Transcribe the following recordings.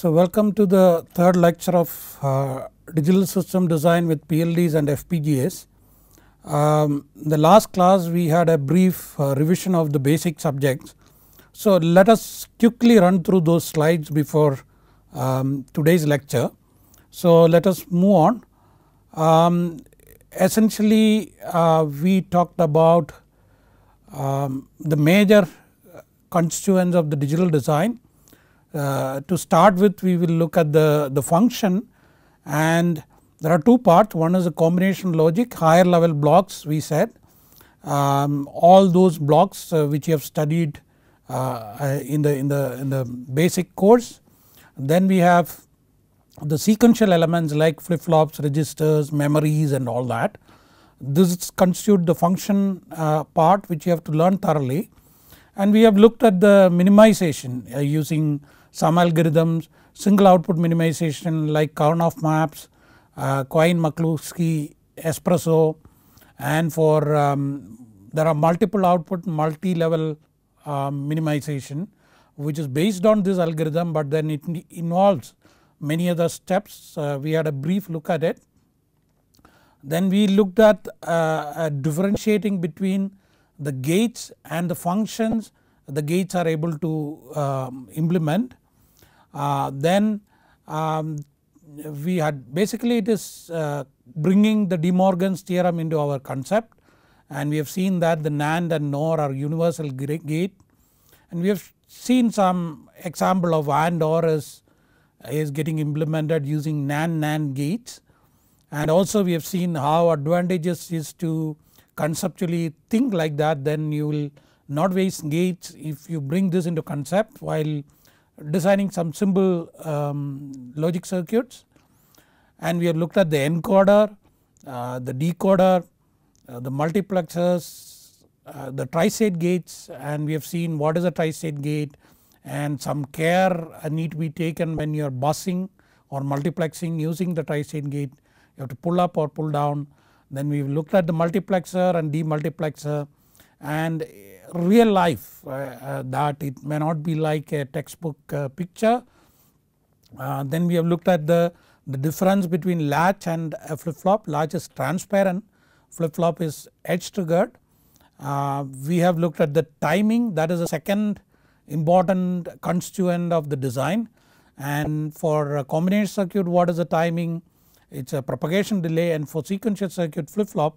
So, welcome to the third lecture of uh, digital system design with PLDs and FPGAs. Um, the last class we had a brief uh, revision of the basic subjects. So, let us quickly run through those slides before um, today's lecture. So, let us move on. Um, essentially uh, we talked about um, the major constituents of the digital design uh, to start with we will look at the, the function and there are two parts one is a combination logic higher level blocks we said um, all those blocks uh, which you have studied uh, uh in the in the in the basic course then we have the sequential elements like flip flops registers memories and all that this constitute the function uh, part which you have to learn thoroughly and we have looked at the minimization using some algorithms, single output minimization like Karnoff maps, uh, Coin-Maklowski espresso and for um, there are multiple output multi-level uh, minimization which is based on this algorithm but then it involves many other steps uh, we had a brief look at it. Then we looked at uh, differentiating between the gates and the functions the gates are able to um, implement uh, then um, we had basically it is uh, bringing the De Morgan's theorem into our concept and we have seen that the NAND and NOR are universal gate and we have seen some example of AND OR is, is getting implemented using NAND NAND gates and also we have seen how advantages is to conceptually think like that then you will not waste gates if you bring this into concept while designing some simple um, logic circuits and we have looked at the encoder, uh, the decoder, uh, the multiplexers, uh, the tri-state gates and we have seen what is a tri-state gate and some care uh, need to be taken when you are busing or multiplexing using the tri-state gate you have to pull up or pull down. Then we have looked at the multiplexer and demultiplexer and real life uh, uh, that it may not be like a textbook uh, picture. then we have looked at the, the difference between latch and a flip flop, latch is transparent, flip flop is edge triggered. Uh, we have looked at the timing that is a second important constituent of the design and for a combination circuit what is the timing it is a propagation delay and for sequential circuit flip flop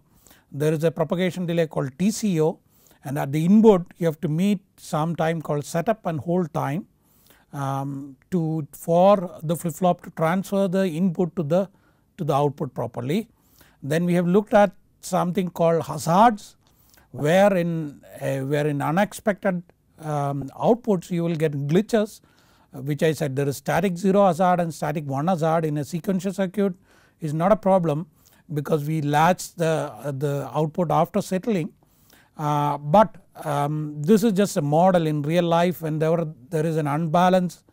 there is a propagation delay called TCO and at the input, you have to meet some time called setup and hold time um, to for the flip flop to transfer the input to the to the output properly. Then we have looked at something called hazards where in uh, where in unexpected um, outputs you will get glitches which I said there is static 0 hazard and static 1 hazard in a sequential circuit is not a problem because we latch the, the output after settling uh, but um, this is just a model in real life whenever there is an unbalanced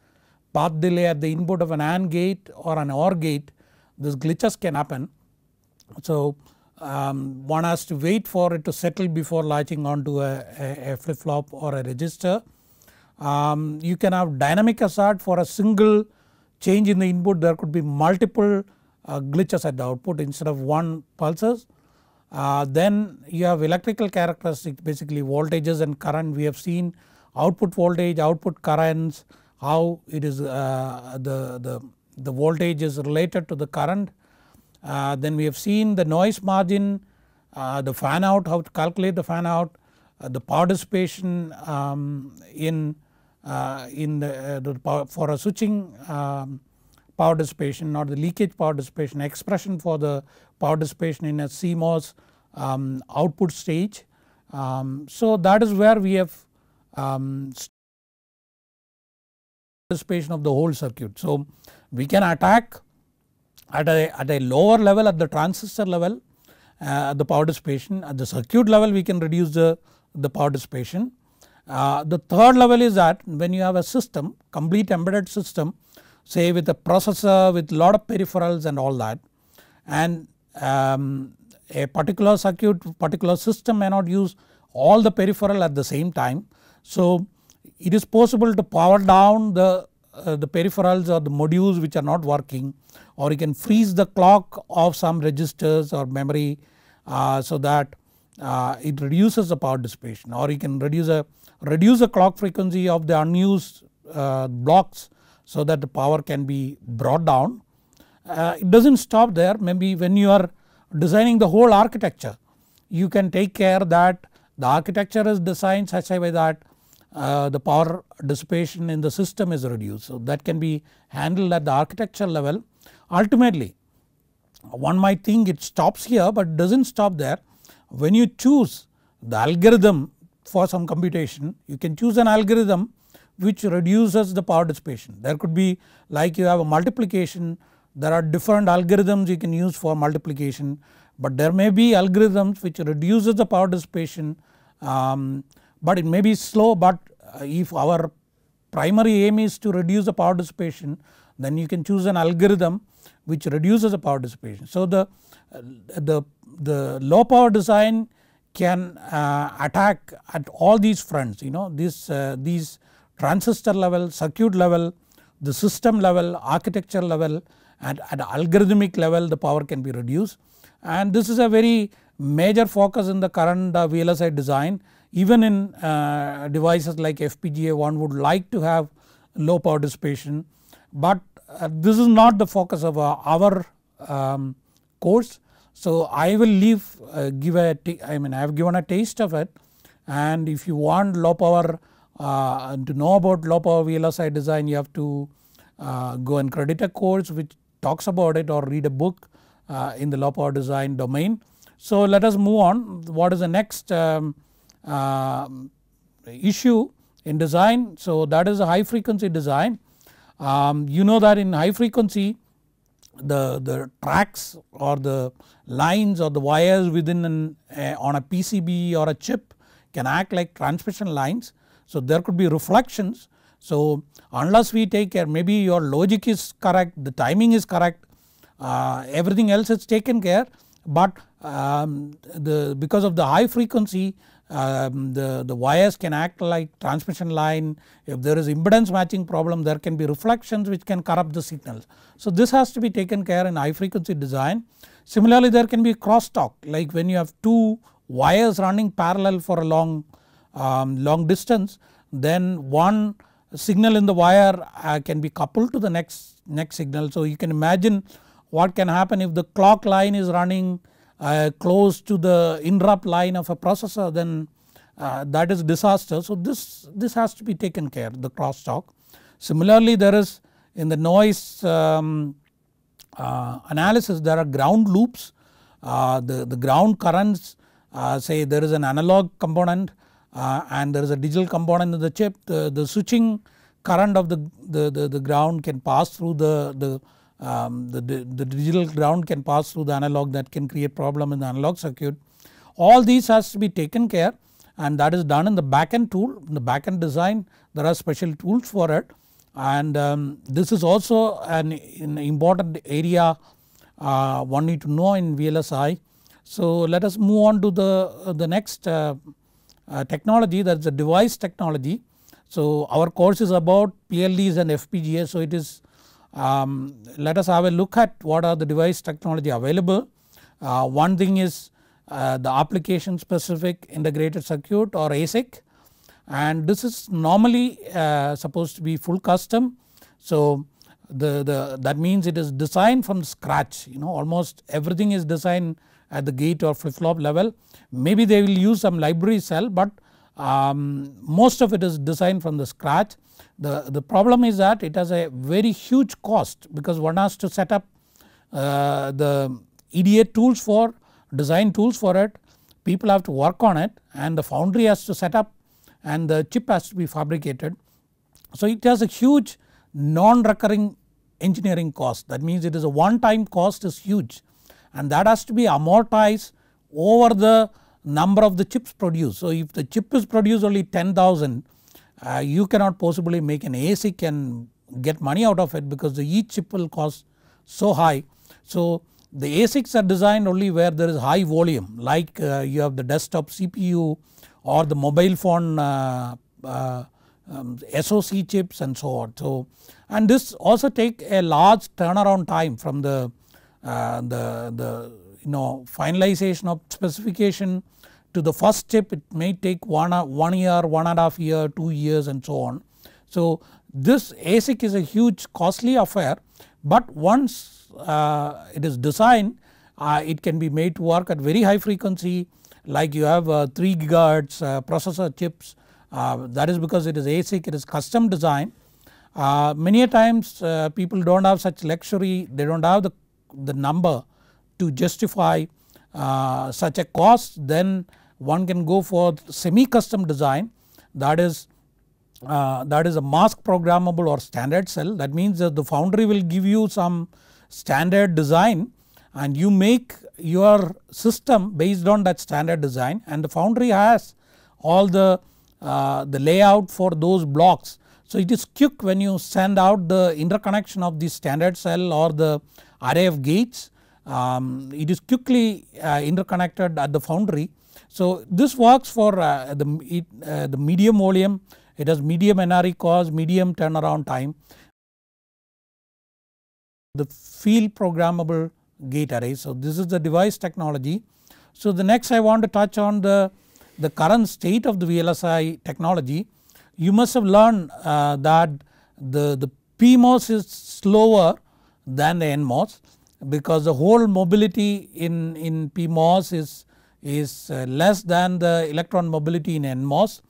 path delay at the input of an AND gate or an OR gate these glitches can happen. So um, one has to wait for it to settle before latching onto a, a, a flip flop or a register. Um, you can have dynamic hazard for a single change in the input there could be multiple uh, glitches at the output instead of one pulses. Uh, then you have electrical characteristics basically voltages and current we have seen output voltage, output currents, how it is uh, the, the, the voltage is related to the current. Uh, then we have seen the noise margin, uh, the fan out, how to calculate the fan out, uh, the participation um, in, uh, in the, the for a switching um, power dissipation or the leakage power dissipation expression for the power dissipation in a CMOS um, output stage. Um, so that is where we have um, dissipation of the whole circuit. So we can attack at a, at a lower level at the transistor level uh, the power dissipation at the circuit level we can reduce the, the power dissipation. Uh, the third level is that when you have a system complete embedded system say with a processor with lot of peripherals and all that and um, a particular circuit particular system may not use all the peripheral at the same time. So it is possible to power down the, uh, the peripherals or the modules which are not working or you can freeze the clock of some registers or memory uh, so that uh, it reduces the power dissipation or you can reduce a reduce the clock frequency of the unused uh, blocks so that the power can be brought down. Uh, it does not stop there maybe when you are designing the whole architecture you can take care that the architecture is designed such a way that uh, the power dissipation in the system is reduced. So that can be handled at the architecture level. Ultimately one might think it stops here but does not stop there. When you choose the algorithm for some computation you can choose an algorithm which reduces the power dissipation. There could be like you have a multiplication there are different algorithms you can use for multiplication but there may be algorithms which reduces the power dissipation um, but it may be slow but uh, if our primary aim is to reduce the power dissipation then you can choose an algorithm which reduces the power dissipation. So the, uh, the, the low power design can uh, attack at all these fronts you know this, uh, these transistor level, circuit level, the system level, architecture level and at algorithmic level the power can be reduced. And this is a very major focus in the current uh, VLSI design even in uh, devices like FPGA one would like to have low power dissipation but uh, this is not the focus of uh, our um, course. So I will leave uh, give a I mean I have given a taste of it and if you want low power and uh, to know about low power VLSI design you have to uh, go and credit a course which talks about it or read a book uh, in the low power design domain. So let us move on what is the next um, um, issue in design. So that is a high frequency design. Um, you know that in high frequency the, the tracks or the lines or the wires within an, uh, on a PCB or a chip can act like transmission lines so there could be reflections. So unless we take care maybe your logic is correct, the timing is correct, uh, everything else is taken care but um, the because of the high frequency um, the, the wires can act like transmission line if there is impedance matching problem there can be reflections which can corrupt the signals. So this has to be taken care in high frequency design. Similarly there can be crosstalk like when you have two wires running parallel for a long um, long distance then one signal in the wire uh, can be coupled to the next next signal. So you can imagine what can happen if the clock line is running uh, close to the interrupt line of a processor then uh, that is disaster. So this, this has to be taken care the crosstalk. Similarly there is in the noise um, uh, analysis there are ground loops uh, the, the ground currents uh, say there is an analog component uh, and there is a digital component in the chip the, the switching current of the, the, the, the ground can pass through the, the um, the, the, digital ground can pass through the analog that can create problem in the analog circuit. All these has to be taken care and that is done in the backend tool, in the backend design there are special tools for it and um, this is also an, an important area uh, one need to know in VLSI. So let us move on to the, the next uh, uh, technology that is a device technology. So our course is about PLDs and FPGAs so it is um, let us have a look at what are the device technology available. Uh, one thing is uh, the application specific integrated circuit or ASIC and this is normally uh, supposed to be full custom. So the, the that means it is designed from scratch you know almost everything is designed at the gate or flip flop level. Maybe they will use some library cell but um, most of it is designed from the scratch. The, the problem is that it has a very huge cost because one has to set up uh, the EDA tools for design tools for it, people have to work on it and the foundry has to set up and the chip has to be fabricated. So it has a huge non-recurring engineering cost that means it is a one time cost is huge and that has to be amortized over the number of the chips produced. So if the chip is produced only 10,000 uh, you cannot possibly make an ASIC and get money out of it because the each chip will cost so high. So the ASICs are designed only where there is high volume like uh, you have the desktop CPU or the mobile phone uh, uh, um, SOC chips and so on. So and this also take a large turnaround time from the uh, the, the you know finalization of specification to the first step it may take one, one year, one and a half year, two years and so on. So this ASIC is a huge costly affair but once uh, it is designed uh, it can be made to work at very high frequency like you have uh, 3 gigahertz uh, processor chips that is because it is ASIC it is custom design uh, many times uh, people do not have such luxury they do not have the the number to justify uh, such a cost then one can go for semi custom design that is uh, that is a mask programmable or standard cell that means that the foundry will give you some standard design and you make your system based on that standard design and the foundry has all the, uh, the layout for those blocks. So it is quick when you send out the interconnection of the standard cell or the array of gates. Um, it is quickly uh, interconnected at the foundry. So this works for uh, the, it, uh, the medium oleum, it has medium NRE cost, medium turnaround time. The field programmable gate array. So this is the device technology. So the next I want to touch on the, the current state of the VLSI technology. You must have learned uh, that the, the PMOS is slower than the NMOS because the whole mobility in, in PMOS is, is uh, less than the electron mobility in NMOS.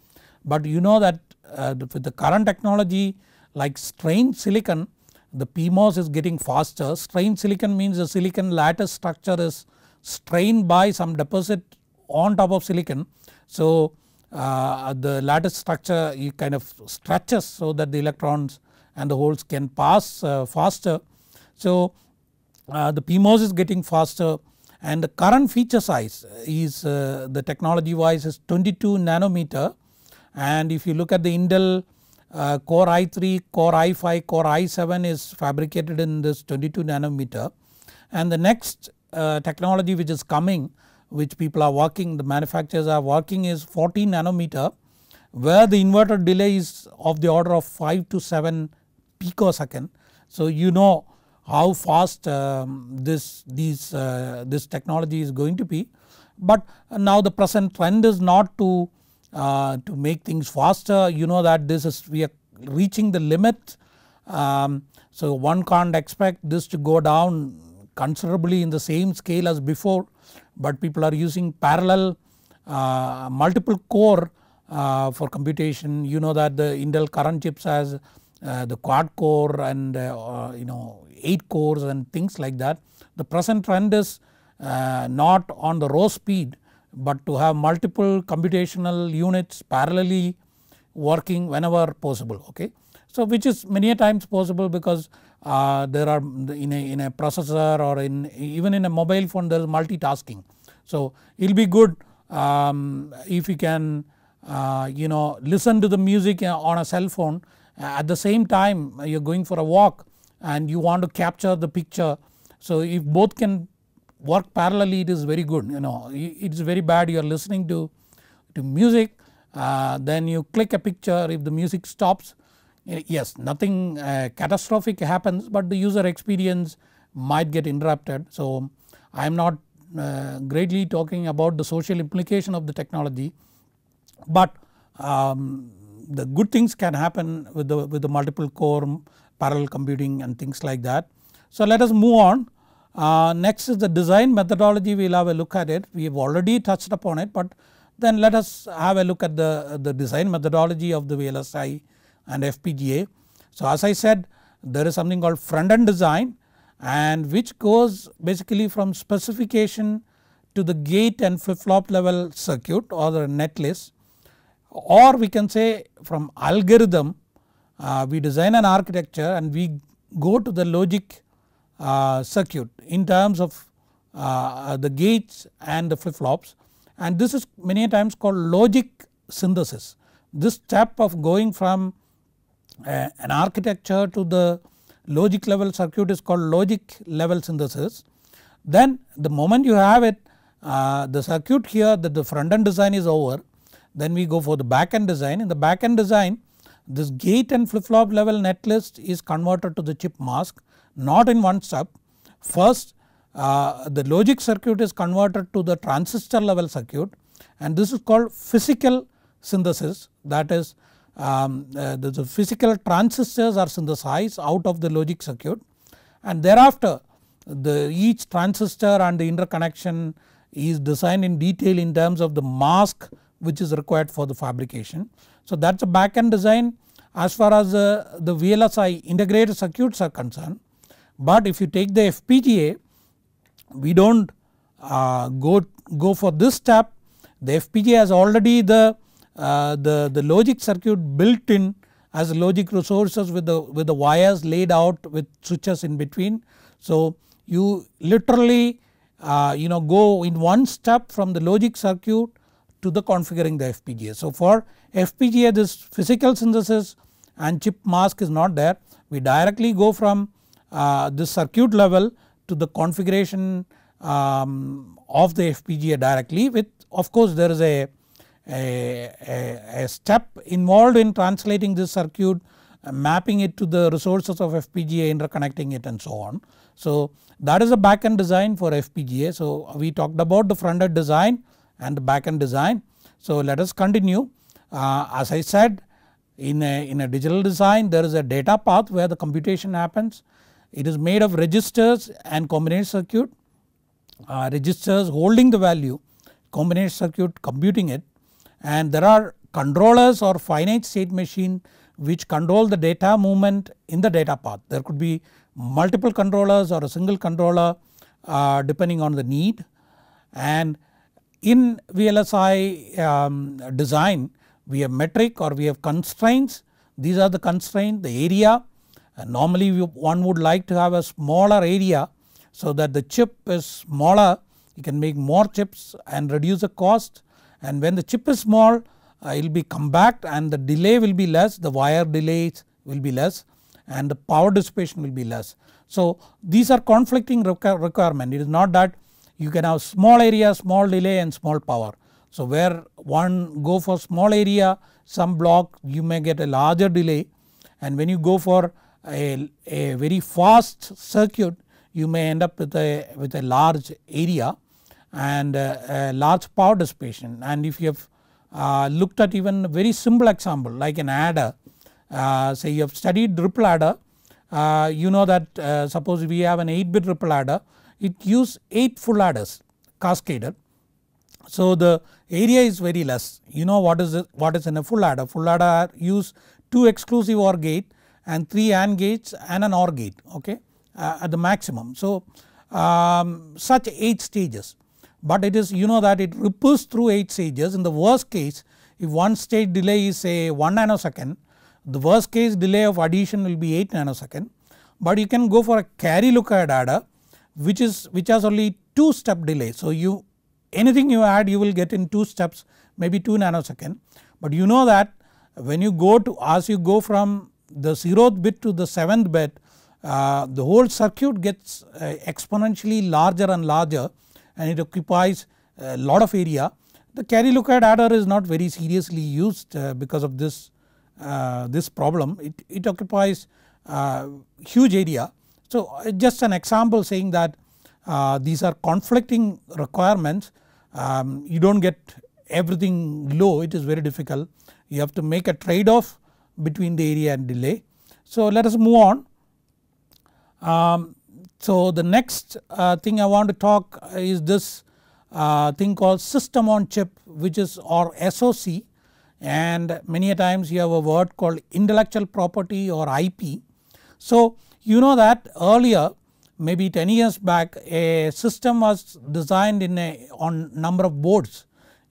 But you know that uh, with the current technology like strained silicon the PMOS is getting faster. Strained silicon means the silicon lattice structure is strained by some deposit on top of silicon. So uh, the lattice structure kind of stretches so that the electrons and the holes can pass uh, faster so uh, the PMOS is getting faster and the current feature size is uh, the technology wise is 22 nanometer and if you look at the Intel uh, Core i3, Core i5, Core i7 is fabricated in this 22 nanometer and the next uh, technology which is coming which people are working the manufacturers are working is 14 nanometer where the inverter delay is of the order of 5 to 7 picosecond. So you know how fast um, this these uh, this technology is going to be. But now the present trend is not to uh, to make things faster. You know that this is we are reaching the limit. Um, so one can't expect this to go down considerably in the same scale as before. But people are using parallel uh, multiple core uh, for computation. You know that the Intel current chips has uh, the quad core and uh, uh, you know 8 cores and things like that. The present trend is not on the row speed but to have multiple computational units parallelly working whenever possible okay. So which is many times possible because uh, there are in a, in a processor or in even in a mobile phone there is multitasking. So it will be good um, if you can uh, you know listen to the music on a cell phone uh, at the same time uh, you are going for a walk and you want to capture the picture. So if both can work parallelly it is very good you know it is very bad you are listening to, to music uh, then you click a picture if the music stops yes nothing uh, catastrophic happens but the user experience might get interrupted. So I am not uh, greatly talking about the social implication of the technology but um, the good things can happen with the, with the multiple core parallel computing and things like that. So let us move on. Uh, next is the design methodology we will have a look at it we have already touched upon it but then let us have a look at the, the design methodology of the VLSI and FPGA. So as I said there is something called front end design and which goes basically from specification to the gate and flip flop level circuit or the netlist or we can say from algorithm uh, we design an architecture and we go to the logic uh, circuit in terms of uh, uh the gates and the flip flops and this is many times called logic synthesis. This step of going from uh, an architecture to the logic level circuit is called logic level synthesis. Then the moment you have it uh, the circuit here that the front end design is over then we go for the back end design. In the back end design this gate and flip flop level netlist is converted to the chip mask not in one step. First uh, the logic circuit is converted to the transistor level circuit and this is called physical synthesis that is um, uh, the, the, physical transistors are synthesized out of the logic circuit and thereafter the each transistor and the interconnection is designed in detail in terms of the mask which is required for the fabrication. So that is a back end design as far as uh, the, the VLSI integrated circuits are concerned. But if you take the FPGA we do not uh, go, go for this step the FPGA has already the, uh, the, the logic circuit built in as logic resources with the, with the wires laid out with switches in between. So you literally uh, you know go in one step from the logic circuit to the configuring the FPGA. So for FPGA this physical synthesis and chip mask is not there we directly go from uh, the circuit level to the configuration um, of the FPGA directly with of course there is a, a, a, step involved in translating this circuit uh, mapping it to the resources of FPGA interconnecting it and so on. So that is a backend design for FPGA so we talked about the front end design and the back end design. So let us continue uh, as I said in a, in a digital design there is a data path where the computation happens. It is made of registers and combination circuit uh, registers holding the value combination circuit computing it and there are controllers or finite state machine which control the data movement in the data path. There could be multiple controllers or a single controller uh, depending on the need and in VLSI um, design we have metric or we have constraints these are the constraints the area and uh, normally one would like to have a smaller area so that the chip is smaller you can make more chips and reduce the cost and when the chip is small uh, it will be compact and the delay will be less the wire delays will be less and the power dissipation will be less. So these are conflicting requirement it is not that you can have small area, small delay and small power. So where one go for small area some block you may get a larger delay and when you go for a, a very fast circuit you may end up with a, with a large area and a, uh, a large power dissipation and if you have uh, looked at even a very simple example like an adder uh, say you have studied ripple adder uh, you know that uh, suppose we have an 8 bit ripple adder it use 8 full adders cascader. So the area is very less you know what is what is in a full adder. Full adder use 2 exclusive OR gate and 3 AND gates and an OR gate okay uh, at the maximum. So um, such 8 stages but it is you know that it ripples through 8 stages in the worst case if one stage delay is say 1 nanosecond the worst case delay of addition will be 8 nanosecond but you can go for a carry look ahead adder which is which has only 2 step delay. So you anything you add you will get in 2 steps maybe 2 nanosecond but you know that when you go to as you go from the 0th bit to the 7th bit uh, the whole circuit gets uh, exponentially larger and larger and it occupies a lot of area. The carry look-ahead adder is not very seriously used uh, because of this, uh, this problem it, it occupies uh, huge area so uh, just an example saying that uh, these are conflicting requirements um, you do not get everything low it is very difficult you have to make a trade off between the area and delay. So let us move on. Um, so the next uh, thing I want to talk is this uh, thing called system on chip which is or SOC and many times you have a word called intellectual property or IP. So you know that earlier maybe 10 years back a system was designed in a on number of boards.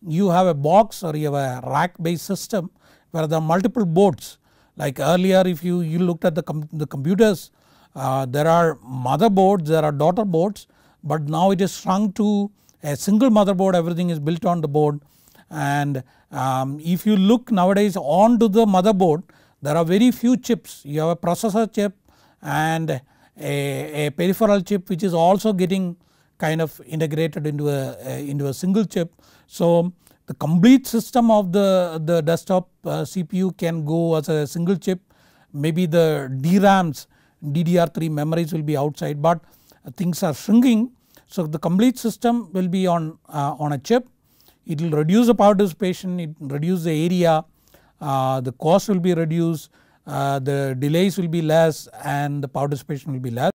You have a box or you have a rack based system where there are multiple boards like earlier if you, you looked at the, com the computers uh, there are motherboards, there are daughter boards but now it is shrunk to a single motherboard everything is built on the board and um, if you look nowadays onto the motherboard there are very few chips you have a processor chip and a, a peripheral chip which is also getting kind of integrated into a, a, into a single chip. So the complete system of the, the desktop uh, CPU can go as a single chip maybe the DRAMs DDR3 memories will be outside but things are shrinking. So the complete system will be on, uh, on a chip it will reduce the power dissipation, it reduce the area, uh, the cost will be reduced uh, the delays will be less and the power dissipation will be less.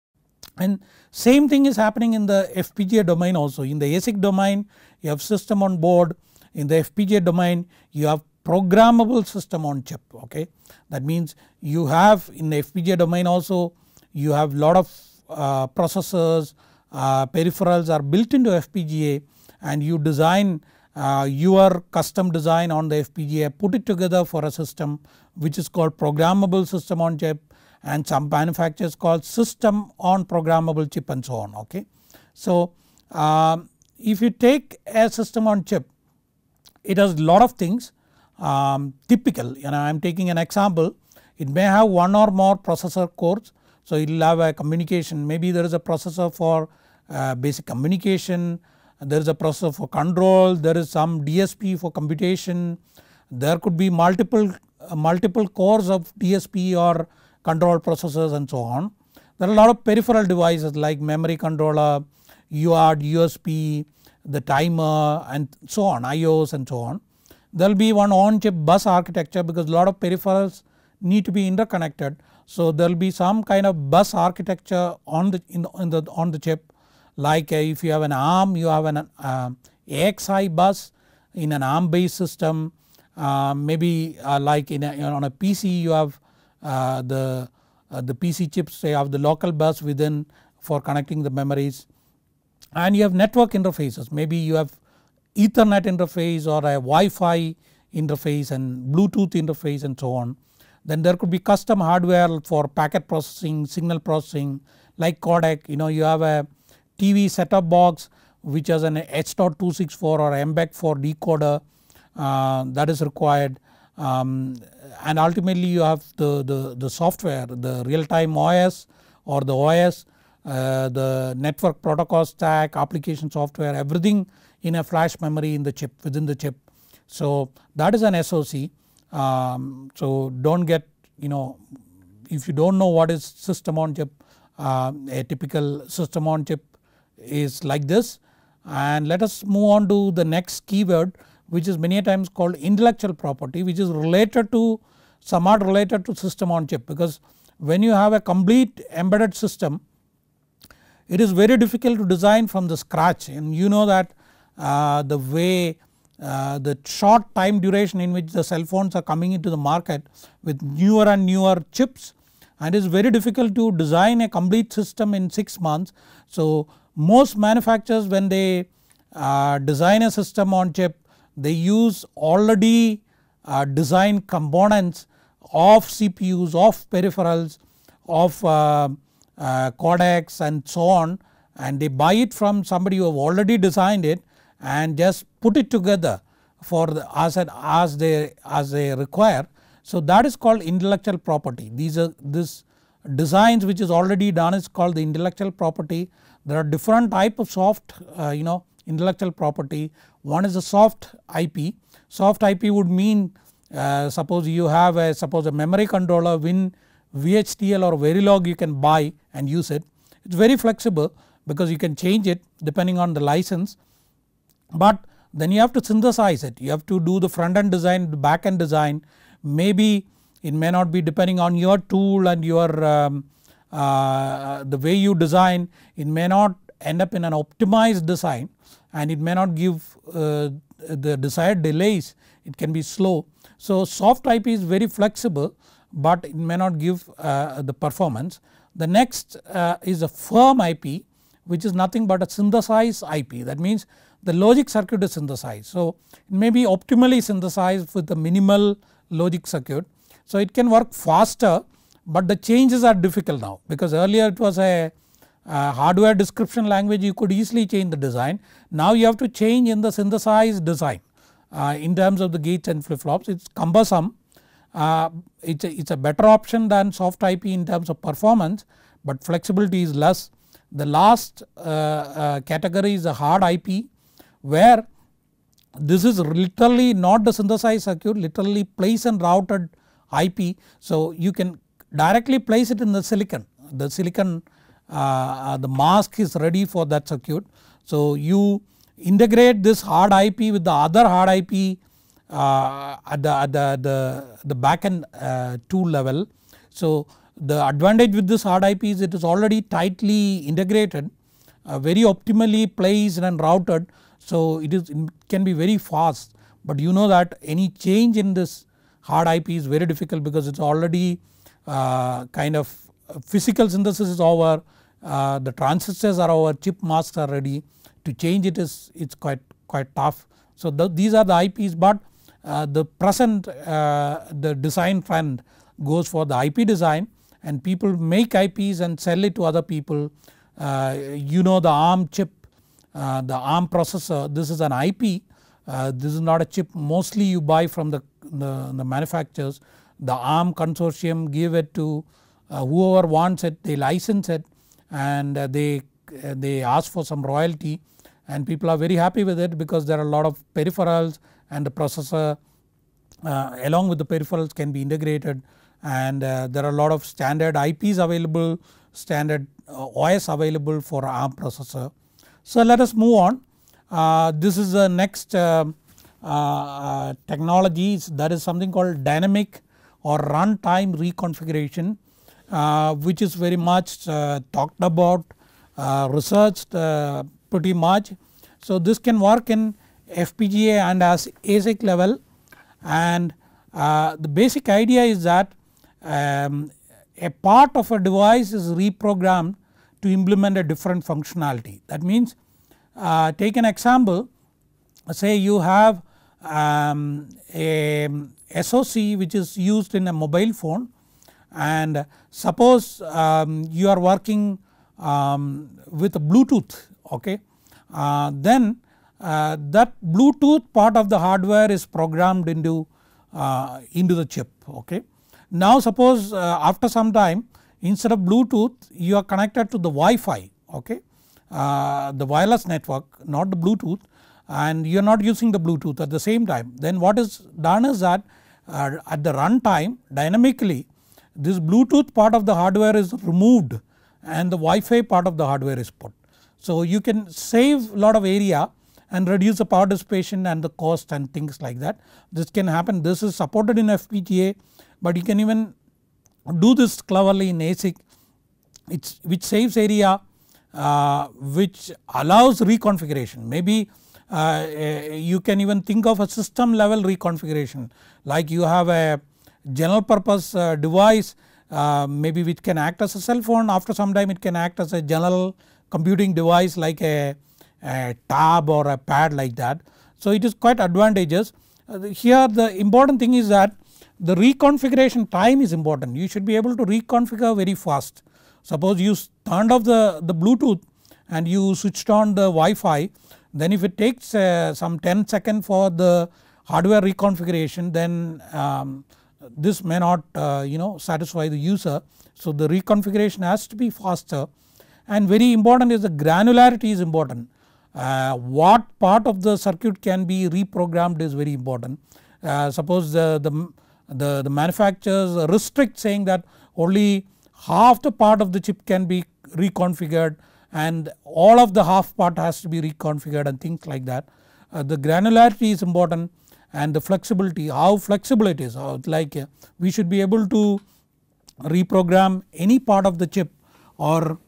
And same thing is happening in the FPGA domain also. In the ASIC domain you have system on board, in the FPGA domain you have programmable system on chip okay. That means you have in the FPGA domain also you have lot of uh, processors, uh, peripherals are built into FPGA and you design uh, your custom design on the FPGA, put it together for a system which is called programmable system on chip and some manufacturers call system on programmable chip and so on okay. So um, if you take a system on chip it has lot of things um, typical you know I am taking an example it may have one or more processor cores so it will have a communication maybe there is a processor for uh, basic communication there is a processor for control there is some DSP for computation there could be multiple uh, multiple cores of DSP or control processors and so on. There are a lot of peripheral devices like memory controller, UART, USB, the timer and so on IOs and so on. There will be one on chip bus architecture because a lot of peripherals need to be interconnected. So there will be some kind of bus architecture on the, in the, in the on the chip like uh, if you have an ARM you have an uh, AXI bus in an ARM based system uh, maybe uh, like in a, on a PC you have uh, the uh, the PC chips say have the local bus within for connecting the memories and you have network interfaces maybe you have ethernet interface or a Wi-Fi interface and Bluetooth interface and so on. Then there could be custom hardware for packet processing signal processing like codec you know you have a TV setup box which has an H.264 or MBEC 4 decoder uh, that is required um, and ultimately you have the, the, the software the real time OS or the OS uh, the network protocol stack application software everything in a flash memory in the chip within the chip. So that is an SOC um, so do not get you know if you do not know what is system on chip uh, a typical system on chip is like this and let us move on to the next keyword which is many times called intellectual property which is related to somewhat related to system on chip because when you have a complete embedded system it is very difficult to design from the scratch and you know that uh, the way uh, the short time duration in which the cell phones are coming into the market with newer and newer chips and it is very difficult to design a complete system in 6 months. So most manufacturers when they uh, design a system on chip they use already uh, designed components of CPUs, of peripherals, of uh, uh, codecs and so on and they buy it from somebody who have already designed it and just put it together for the, as, an, as, they, as they require. So that is called intellectual property. These are this designs which is already done is called the intellectual property. There are different type of soft uh, you know intellectual property, one is a soft IP. Soft IP would mean uh, suppose you have a suppose a memory controller win VHDL or Verilog you can buy and use it. It is very flexible because you can change it depending on the license but then you have to synthesize it. You have to do the front end design, the back end design maybe it may not be depending on your tool and your um, uh, the way you design it may not end up in an optimized design and it may not give uh, the desired delays it can be slow. So soft IP is very flexible but it may not give uh, the performance. The next uh, is a firm IP which is nothing but a synthesized IP that means the logic circuit is synthesized. So it may be optimally synthesized with the minimal logic circuit. So it can work faster but the changes are difficult now because earlier it was a uh, hardware description language you could easily change the design. Now you have to change in the synthesized design uh, in terms of the gates and flip flops it is cumbersome. Uh, it's, a, a better option than soft IP in terms of performance but flexibility is less. The last uh, uh, category is the hard IP where this is literally not the synthesized circuit literally place and routed IP. So you can directly place it in the silicon the silicon uh, uh, the mask is ready for that circuit. So you integrate this hard IP with the other hard IP uh, at the, at the, the, the backend tool level. So the advantage with this hard IP is it is already tightly integrated, uh, very optimally placed and routed. So it is it can be very fast but you know that any change in this hard IP is very difficult because it is already uh, kind of physical synthesis is over uh, the transistors are our chip masks are ready to change it is it's quite quite tough. So the, these are the IPs but uh, the present uh, the design trend goes for the IP design and people make IPs and sell it to other people. Uh, you know the ARM chip uh, the ARM processor this is an IP this is not a chip mostly you buy from the, the, the manufacturers the ARM consortium give it to whoever wants it they license it and uh, they, uh, they ask for some royalty and people are very happy with it because there are a lot of peripherals and the processor uh, along with the peripherals can be integrated and uh, there are a lot of standard IPs available, standard uh, OS available for ARM processor. So let us move on. Uh, this is the next technologies that is something called dynamic or runtime reconfiguration uh, which is very much uh, talked about, uh, researched pretty much. So this can work in FPGA and as ASIC level and the basic idea is that um, a part of a device is reprogrammed to implement a different functionality. That means uh, take an example say you have um, a um, SOC which is used in a mobile phone and suppose um, you are working um, with Bluetooth okay uh, then uh, that Bluetooth part of the hardware is programmed into, uh, into the chip okay. Now suppose uh, after some time instead of Bluetooth you are connected to the Wi-Fi okay uh, the wireless network not the Bluetooth and you are not using the Bluetooth at the same time then what is done is that uh, at the runtime dynamically this Bluetooth part of the hardware is removed and the Wi-Fi part of the hardware is put. So you can save lot of area and reduce the power dissipation and the cost and things like that. This can happen this is supported in FPGA but you can even do this cleverly in ASIC it's, which saves area uh, which allows reconfiguration maybe uh, eh, you can even think of a system level reconfiguration like you have a general purpose uh, device uh, maybe which can act as a cell phone after some time it can act as a general computing device like a, a tab or a pad like that. So it is quite advantageous. Uh, here the important thing is that the reconfiguration time is important you should be able to reconfigure very fast. Suppose you turned off the, the Bluetooth and you switched on the Wi-Fi then if it takes uh, some seconds for the hardware reconfiguration then um, this may not uh, you know satisfy the user. So the reconfiguration has to be faster and very important is the granularity is important. Uh, what part of the circuit can be reprogrammed is very important. Uh, suppose the, the the, the manufacturers restrict saying that only half the part of the chip can be reconfigured and all of the half part has to be reconfigured and things like that. Uh, the granularity is important and the flexibility how flexible it is uh, like uh, we should be able to reprogram any part of the chip or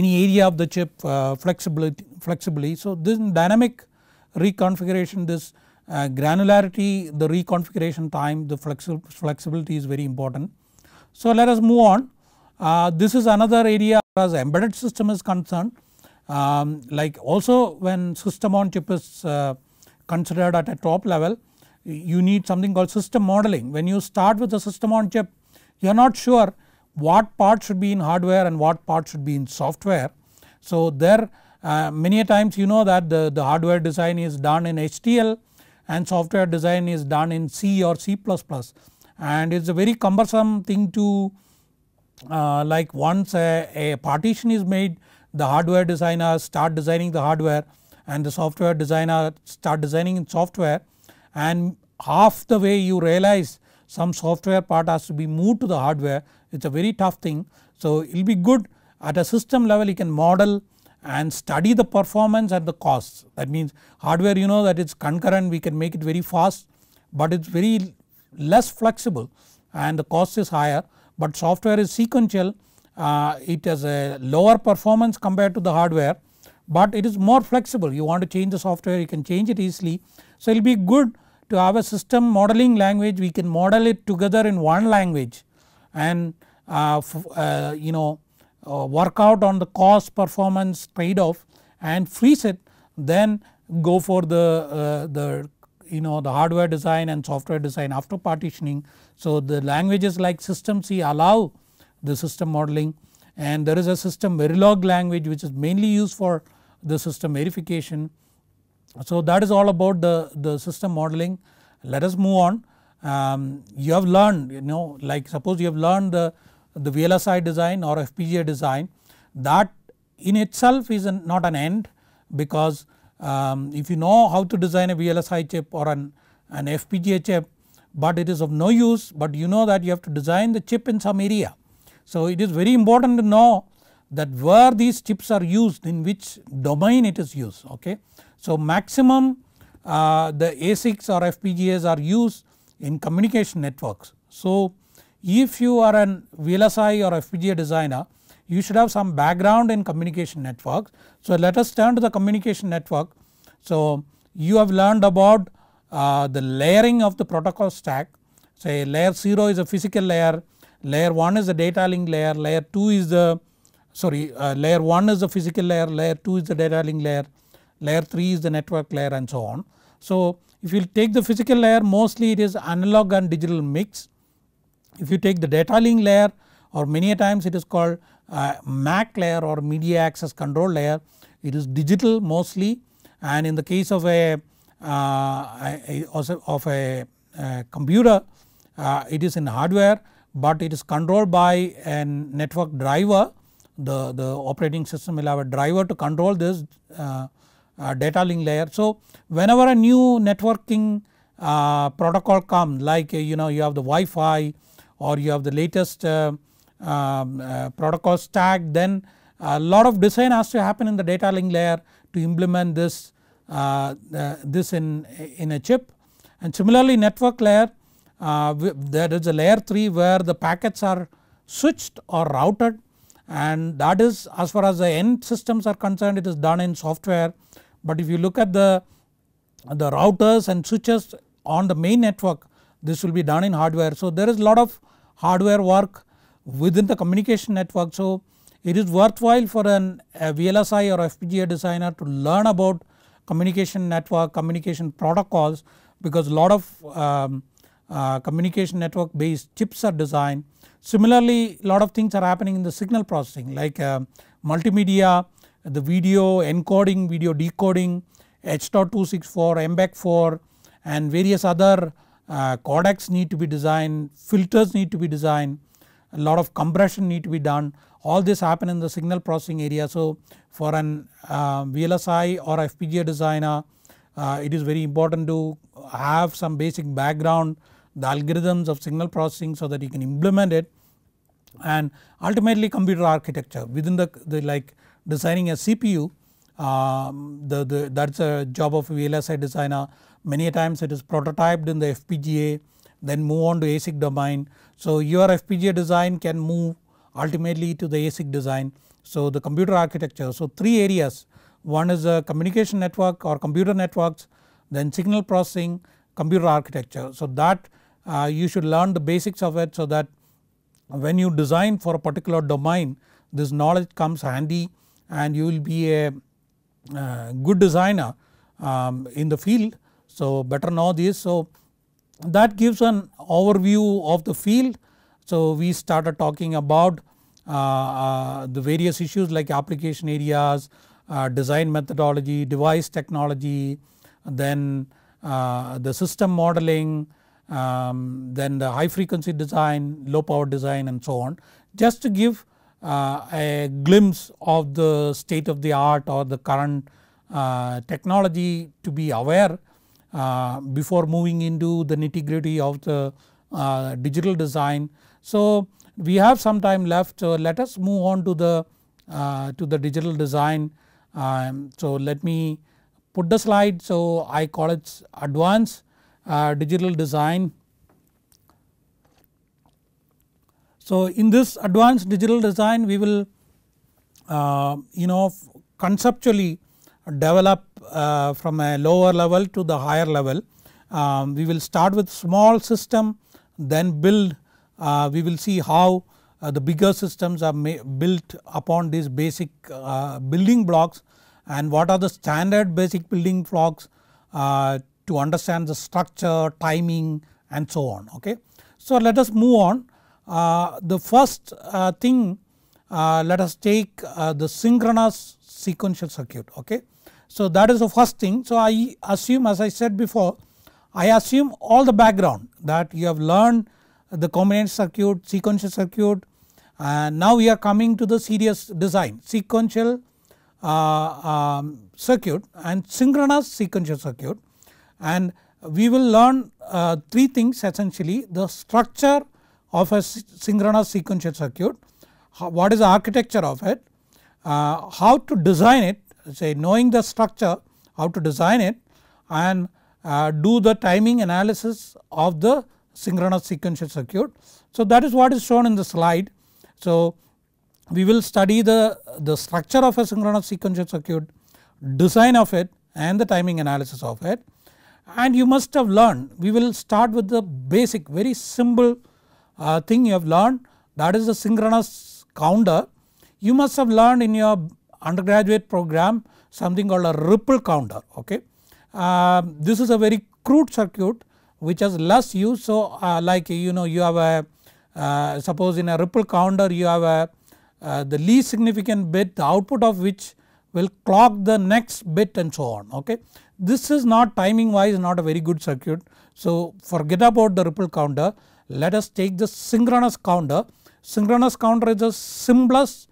any area of the chip uh, flexibility, flexibly. So this dynamic reconfiguration this granularity the reconfiguration time the flexibility is very important. So let us move on this is another area as embedded system is concerned um, like also when system on chip is considered at a top level you need something called system modeling. When you start with a system on chip you are not sure what part should be in hardware and what part should be in software. So there uh, many times you know that the, the hardware design is done in HTL and software design is done in C or C++ and it is a very cumbersome thing to uh, like once a, a, partition is made the hardware designer start designing the hardware and the software designer start designing in software and half the way you realize some software part has to be moved to the hardware it is a very tough thing. So it will be good at a system level you can model and study the performance and the costs that means hardware you know that it is concurrent we can make it very fast but it is very less flexible and the cost is higher but software is sequential uh, it has a lower performance compared to the hardware but it is more flexible you want to change the software you can change it easily. So it will be good to have a system modeling language we can model it together in one language and uh, uh, you know uh, work out on the cost performance trade off and freeze it then go for the, uh, the you know the hardware design and software design after partitioning. So the languages like system C allow the system modeling and there is a system Verilog language which is mainly used for the system verification so that is all about the, the system modeling. Let us move on. Um, you have learned you know like suppose you have learned the, the VLSI design or FPGA design that in itself is an, not an end because um, if you know how to design a VLSI chip or an, an FPGA chip but it is of no use but you know that you have to design the chip in some area. So it is very important to know that where these chips are used in which domain it is used okay. So maximum uh, the ASICs or FPGAs are used in communication networks. So if you are an VLSI or FPGA designer you should have some background in communication networks. So let us turn to the communication network. So you have learned about uh, the layering of the protocol stack say layer 0 is a physical layer, layer 1 is the data link layer, layer 2 is the sorry uh, layer 1 is the physical layer, layer 2 is the data link layer, layer 3 is the network layer and so on. So if you take the physical layer mostly it is analog and digital mix. If you take the data link layer or many times it is called uh, MAC layer or media access control layer it is digital mostly and in the case of a, uh, a of a, a computer uh, it is in hardware but it is controlled by a network driver the, the operating system will have a driver to control this uh, uh, data link layer. So whenever a new networking uh, protocol comes like uh, you know you have the Wi-Fi or you have the latest um, protocol stack then a lot of design has to happen in the data link layer to implement this, this in, in a chip. And similarly network layer uh, there is a layer 3 where the packets are switched or routed and that is as far as the end systems are concerned it is done in software but if you look at the, the routers and switches on the main network this will be done in hardware. So there is lot of hardware work within the communication network. So it is worthwhile for an VLSI or FPGA designer to learn about communication network, communication protocols because lot of um, uh, communication network based chips are designed. Similarly lot of things are happening in the signal processing like uh, multimedia the video encoding, video decoding, H.264, MBEC4 and various other uh, codecs need to be designed, filters need to be designed, a lot of compression need to be done all this happen in the signal processing area. So for an uh, VLSI or FPGA designer uh, it is very important to have some basic background the algorithms of signal processing so that you can implement it and ultimately computer architecture within the, the like designing a CPU um, the, the, that is a job of VLSI designer many times it is prototyped in the FPGA then move on to ASIC domain. So your FPGA design can move ultimately to the ASIC design. So the computer architecture so three areas one is a communication network or computer networks then signal processing computer architecture. So that uh, you should learn the basics of it so that when you design for a particular domain this knowledge comes handy and you will be a uh, good designer um, in the field. So better know this. So that gives an overview of the field. So we started talking about uh, uh, the various issues like application areas, uh, design methodology, device technology, then uh, the system modeling, um, then the high frequency design, low power design and so on. Just to give uh, a glimpse of the state of the art or the current uh, technology to be aware uh, before moving into the nitty gritty of the digital design. So we have some time left so let us move on to the uh, to the digital design. Um, so let me put the slide so I call it advanced uh, digital design So in this advanced digital design we will uh, you know conceptually develop uh, from a lower level to the higher level. Um, we will start with small system then build uh, we will see how uh, the bigger systems are built upon these basic uh, building blocks and what are the standard basic building blocks uh, to understand the structure, timing and so on okay. So let us move on uh, the first uh, thing uh, let us take the synchronous sequential circuit okay. So that is the first thing. So I assume as I said before I assume all the background that you have learned the combinational circuit, sequential circuit and now we are coming to the serious design sequential uh, um, circuit and synchronous sequential circuit and we will learn uh, three things essentially the structure of a synchronous sequential circuit, what is the architecture of it, uh, how to design it say knowing the structure how to design it and uh, do the timing analysis of the synchronous sequential circuit. So that is what is shown in the slide. So we will study the, the structure of a synchronous sequential circuit, design of it and the timing analysis of it and you must have learned we will start with the basic very simple uh, thing you have learned that is the synchronous counter. You must have learned in your undergraduate program something called a ripple counter okay. Uh, this is a very crude circuit which has less use so uh, like you know you have a uh, suppose in a ripple counter you have a uh, the least significant bit the output of which will clock the next bit and so on okay. This is not timing wise not a very good circuit so forget about the ripple counter let us take the synchronous counter. Synchronous counter is the simplest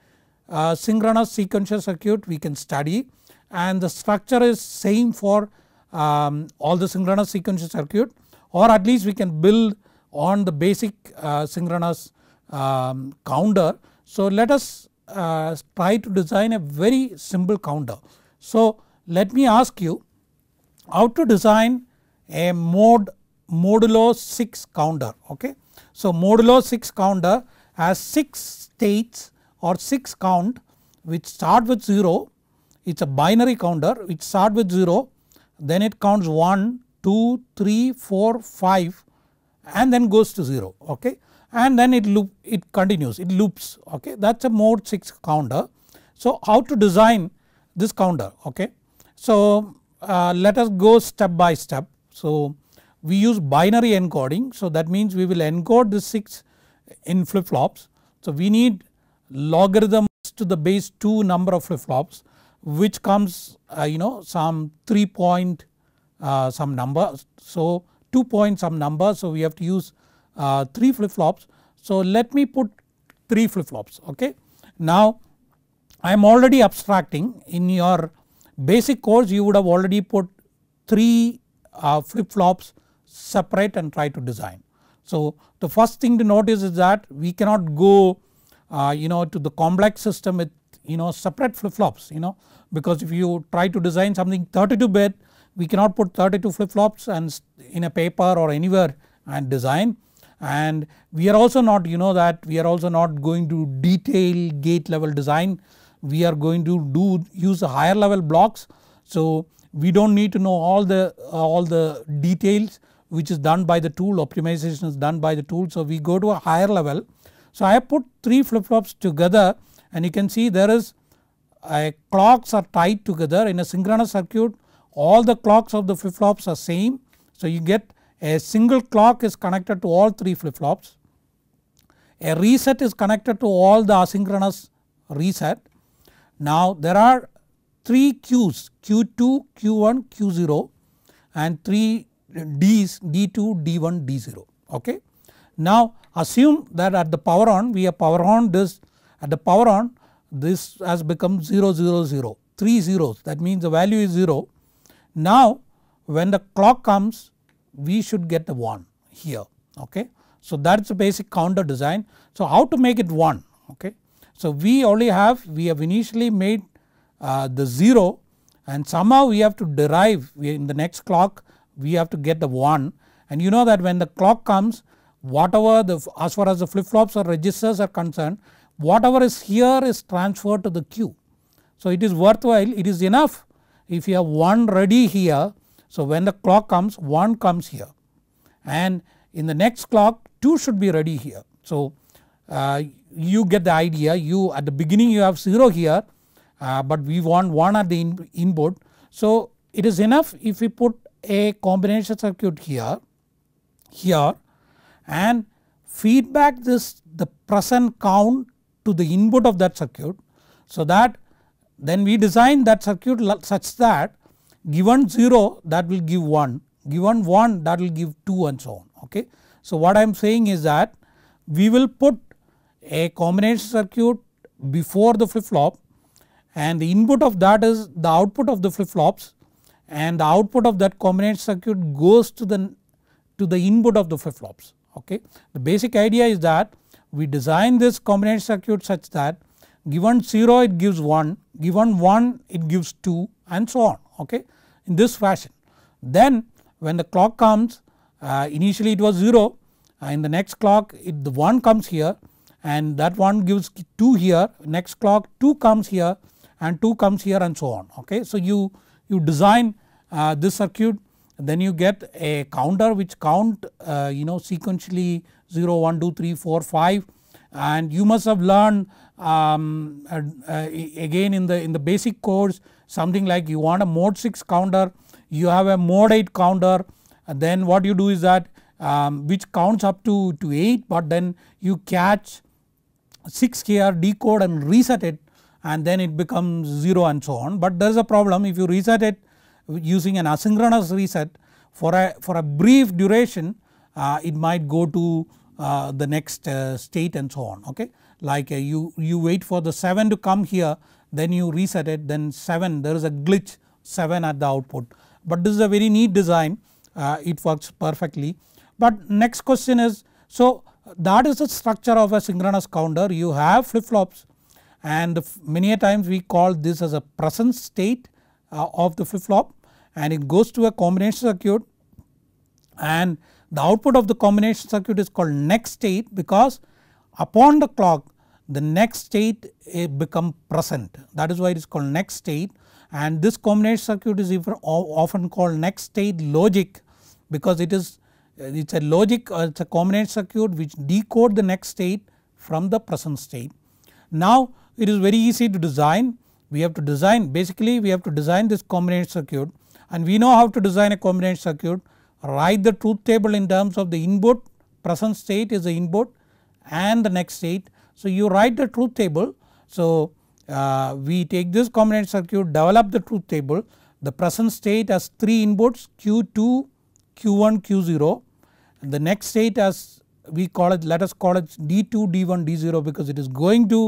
uh, synchronous sequential circuit we can study and the structure is same for um, all the synchronous sequential circuit or at least we can build on the basic uh, synchronous um, counter. So let us uh, try to design a very simple counter. So let me ask you how to design a mode modulo 6 counter okay. So modulo 6 counter has 6 states or 6 count which start with 0 it is a binary counter which start with 0 then it counts 1 2 3 4 5 and then goes to 0 okay and then it loop it continues it loops okay that is a mode 6 counter. So how to design this counter okay. So uh, let us go step by step. So we use binary encoding. So that means we will encode the 6 in flip flops. So we need logarithms to the base 2 number of flip flops which comes uh, you know some 3 point uh, some number. So 2 point some number so we have to use uh, 3 flip flops. So let me put 3 flip flops okay. Now I am already abstracting in your basic course you would have already put 3 uh, flip flops separate and try to design. So the first thing to notice is that we cannot go uh, you know to the complex system with you know separate flip flops you know because if you try to design something 32 bit we cannot put 32 flip flops and in a paper or anywhere and design and we are also not you know that we are also not going to detail gate level design we are going to do use higher level blocks so we don't need to know all the all the details which is done by the tool optimization is done by the tool. So we go to a higher level. So I put 3 flip flops together and you can see there is clocks are tied together in a synchronous circuit all the clocks of the flip flops are same. So you get a single clock is connected to all 3 flip flops. A reset is connected to all the asynchronous reset. Now there are 3 queues Q2, Q1, Q0 and 3 D is D2, D1, D0 okay. Now assume that at the power on we have power on this at the power on this has become 0 0 0 3 zeros that means the value is 0. Now when the clock comes we should get the 1 here okay. So that is the basic counter design. So how to make it 1 okay. So we only have we have initially made uh, the 0 and somehow we have to derive in the next clock we have to get the 1 and you know that when the clock comes whatever the as far as the flip flops or registers are concerned whatever is here is transferred to the queue. So it is worthwhile it is enough if you have 1 ready here so when the clock comes 1 comes here and in the next clock 2 should be ready here. So uh, you get the idea you at the beginning you have 0 here uh, but we want 1 at the in input. So it is enough if we put a combination circuit here here and feedback this the present count to the input of that circuit. So that then we design that circuit such that given 0 that will give 1 given 1 that will give 2 and so on okay. So what I am saying is that we will put a combination circuit before the flip flop and the input of that is the output of the flip flops and the output of that combination circuit goes to the, to the input of the flip flops okay. The basic idea is that we design this combination circuit such that given 0 it gives 1, given 1 it gives 2 and so on okay in this fashion. Then when the clock comes uh, initially it was 0 uh, in the next clock it, the 1 comes here and that 1 gives 2 here next clock 2 comes here and 2 comes here and so on okay. So you, you design uh, this circuit then you get a counter which count uh, you know sequentially 0 1 2 3 4 5 and you must have learned um, uh, uh again in the in the basic course something like you want a mode 6 counter you have a mode 8 counter uh, then what you do is that um, which counts up to, to 8 but then you catch 6 here decode and reset it and then it becomes 0 and so on but there is a problem if you reset it using an asynchronous reset for a, for a brief duration uh, it might go to uh, the next uh, state and so on okay. Like uh, you, you wait for the 7 to come here then you reset it then 7 there is a glitch 7 at the output. But this is a very neat design uh, it works perfectly. But next question is so that is the structure of a synchronous counter you have flip flops and many a times we call this as a present state uh, of the flip flop and it goes to a combination circuit and the output of the combination circuit is called next state because upon the clock the next state become present that is why it is called next state and this combination circuit is often called next state logic because it is it is a logic uh, it is a combination circuit which decode the next state from the present state. Now it is very easy to design we have to design basically we have to design this combinational circuit and we know how to design a combinational circuit write the truth table in terms of the input present state is the input and the next state. So you write the truth table so uh, we take this combinational circuit develop the truth table the present state has 3 inputs q2 q1 q0 and the next state as we call it let us call it d2 d1 d0 because it is going to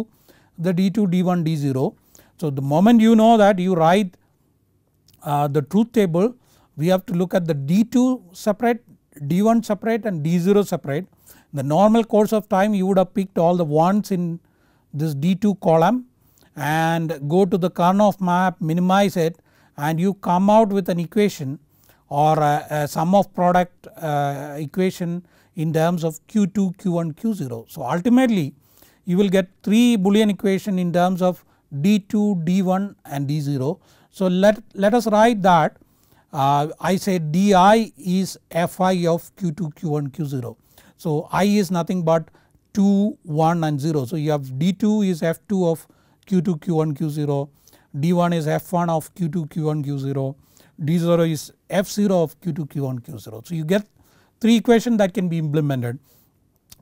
the d2 d1 d0 so the moment you know that you write uh, the truth table we have to look at the D2 separate, D1 separate and D0 separate. In the normal course of time you would have picked all the ones in this D2 column and go to the Karnaugh map minimize it and you come out with an equation or a, a sum of product uh, equation in terms of Q2, Q1, Q0. So ultimately you will get 3 boolean equation in terms of D2, D1 and D0. So let, let us write that uh, I say Di is Fi of Q2, Q1, Q0. So I is nothing but 2, 1 and 0. So you have D2 is F2 of Q2, Q1, Q0, D1 is F1 of Q2, Q1, Q0, D0 is F0 of Q2, Q1, Q0. So you get 3 equations that can be implemented.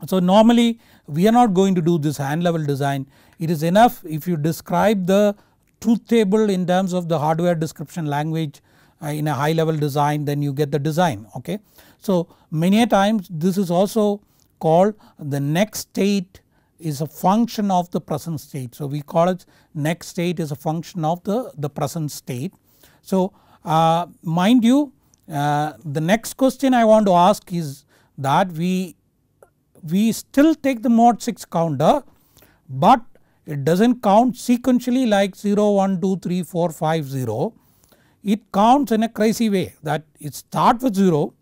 So normally we are not going to do this hand level design it is enough if you describe the truth table in terms of the hardware description language uh, in a high level design then you get the design okay. So many times this is also called the next state is a function of the present state. So we call it next state is a function of the, the present state. So uh, mind you uh, the next question I want to ask is that we we still take the mod 6 counter but it does not count sequentially like 0, 1, 2, 3, 4, 5, 0. It counts in a crazy way that it start with 0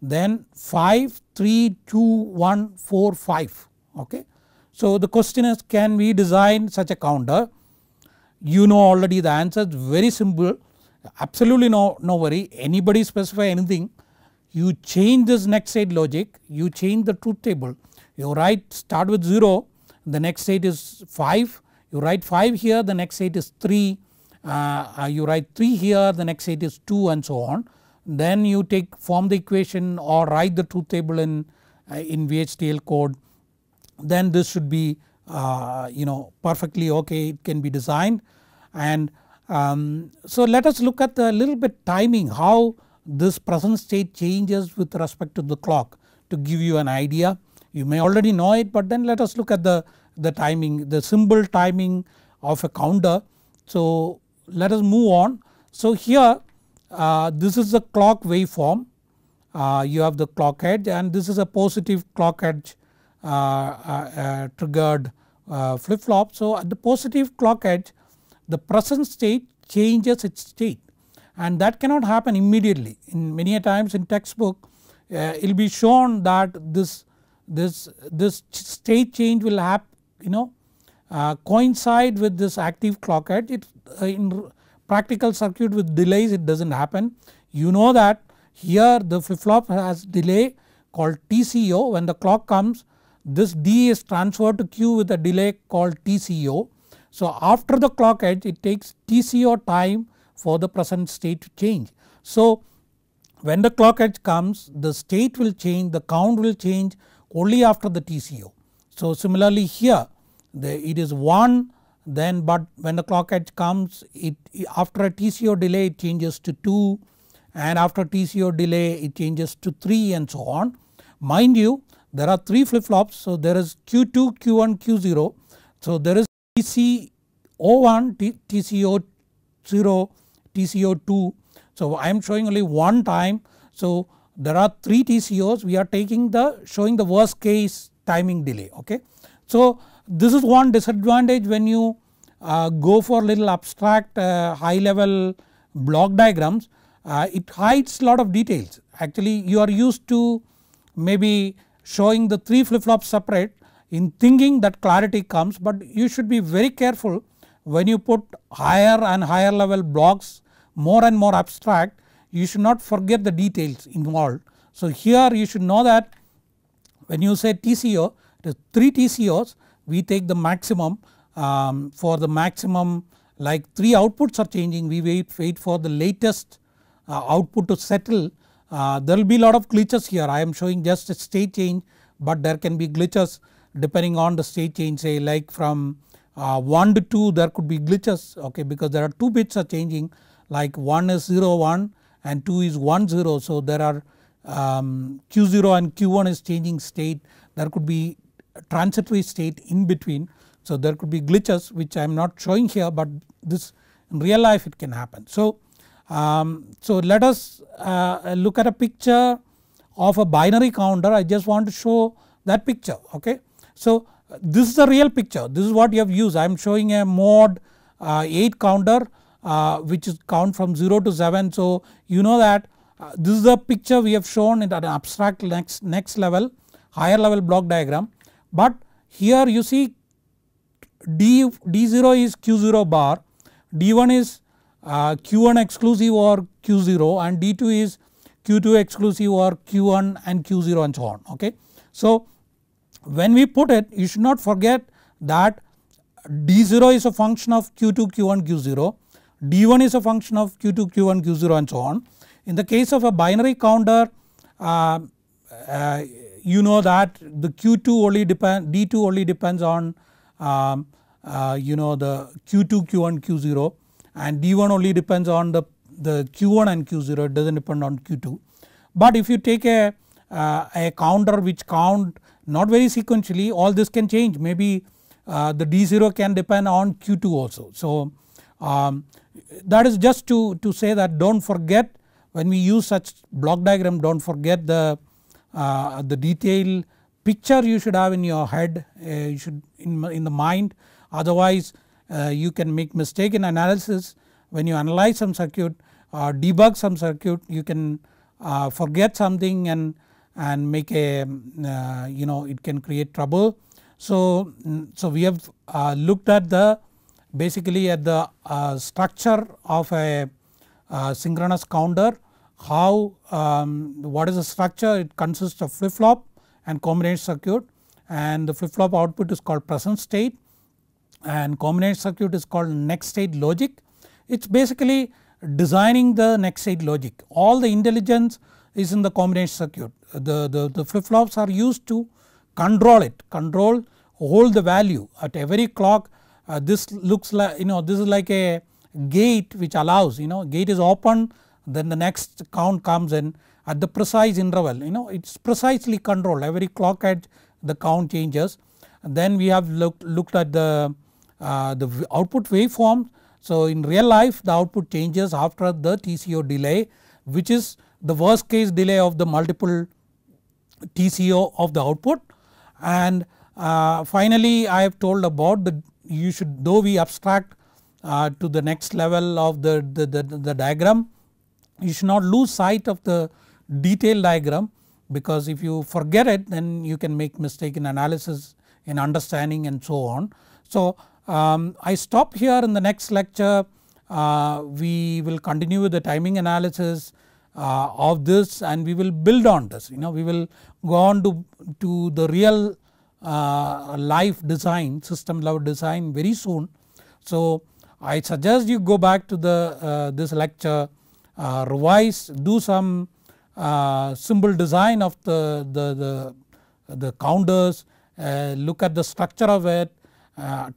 then 5, 3, 2, 1, 4, 5 okay. So the question is can we design such a counter? You know already the answer is very simple absolutely no, no worry anybody specify anything you change this next state logic you change the truth table you write start with 0 the next state is 5 you write 5 here the next state is 3 uh, uh, you write 3 here the next state is 2 and so on then you take form the equation or write the truth table in, uh, in VHDL code then this should be uh, you know perfectly okay it can be designed and um, so let us look at the little bit timing how this present state changes with respect to the clock to give you an idea. You may already know it but then let us look at the, the timing the symbol timing of a counter. So let us move on. So here uh, this is the clock waveform uh, you have the clock edge and this is a positive clock edge uh, uh, uh triggered uh, flip flop. So at the positive clock edge the present state changes its state and that cannot happen immediately. In many times in textbook uh, it will be shown that this, this, this state change will happen you know uh, coincide with this active clock edge it uh, in practical circuit with delays it does not happen. You know that here the flip flop has delay called TCO when the clock comes this D is transferred to Q with a delay called TCO. So after the clock edge it takes TCO time for the present state to change. So, when the clock edge comes the state will change the count will change only after the TCO. So, similarly here the, it is 1 then but when the clock edge comes it after a TCO delay it changes to 2 and after TCO delay it changes to 3 and so on. Mind you there are 3 flip flops so there is Q2, Q1, Q0. So there is TCO1, TCO0 TCO2. So I am showing only one time. So there are 3 TCOs we are taking the showing the worst case timing delay okay. So this is one disadvantage when you uh, go for little abstract uh, high level block diagrams uh, it hides lot of details actually you are used to maybe showing the 3 flip flops separate in thinking that clarity comes but you should be very careful when you put higher and higher level blocks more and more abstract you should not forget the details involved. So here you should know that when you say TCO it is 3 TCOs we take the maximum um, for the maximum like 3 outputs are changing we wait, wait for the latest uh, output to settle. Uh, there will be lot of glitches here I am showing just a state change but there can be glitches depending on the state change say like from uh, 1 to 2 there could be glitches okay because there are 2 bits are changing like 1 is 0 1 and 2 is 1 0. So there are um, Q0 and Q1 is changing state there could be transitory state in between. So there could be glitches which I am not showing here but this in real life it can happen. So, um, so let us uh, look at a picture of a binary counter I just want to show that picture okay. So this is the real picture this is what you have used I am showing a mod uh, 8 counter uh, which is count from 0 to 7. So you know that uh, this is the picture we have shown in an abstract next, next level higher level block diagram but here you see D, D0 is Q0 bar, D1 is uh, Q1 exclusive or Q0 and D2 is Q2 exclusive or Q1 and Q0 and so on okay. So when we put it you should not forget that D0 is a function of Q2, Q1, Q0 D1 is a function of Q2, Q1, Q0 and so on. In the case of a binary counter uh, uh, you know that the Q2 only depend D2 only depends on um, uh, you know the Q2, Q1, Q0 and D1 only depends on the, the Q1 and Q0 it does not depend on Q2. But if you take a, uh, a counter which count not very sequentially all this can change maybe uh, the D0 can depend on Q2 also. So um, that is just to, to say that do not forget when we use such block diagram do not forget the, uh, the detail picture you should have in your head uh, you should in, in the mind otherwise uh, you can make mistake in analysis when you analyze some circuit or debug some circuit you can uh, forget something and and make a um, uh, you know it can create trouble. So, mm, so we have uh, looked at the basically at the uh, structure of a uh, synchronous counter how um, what is the structure it consists of flip flop and combination circuit and the flip flop output is called present state and combination circuit is called next state logic. It is basically designing the next state logic all the intelligence is in the combination circuit the, the, the flip flops are used to control it control hold the value at every clock uh, this looks like you know this is like a gate which allows you know gate is open then the next count comes in at the precise interval you know it is precisely controlled every clock edge the count changes. Then we have looked, looked at the, uh, the output waveform. So in real life the output changes after the TCO delay which is the worst case delay of the multiple TCO of the output and uh, finally I have told about the you should though we abstract uh, to the next level of the, the, the, the, diagram you should not lose sight of the detailed diagram because if you forget it then you can make mistake in analysis in understanding and so on. So um, I stop here in the next lecture uh, we will continue with the timing analysis uh, of this and we will build on this you know we will go on to, to the real uh, life design system level design very soon. So I suggest you go back to the uh, this lecture uh, revise do some symbol design of the, the, the, the counters look at the structure of it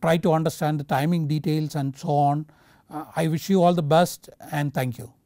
try to understand the timing details and so on. I wish you all the best and thank you.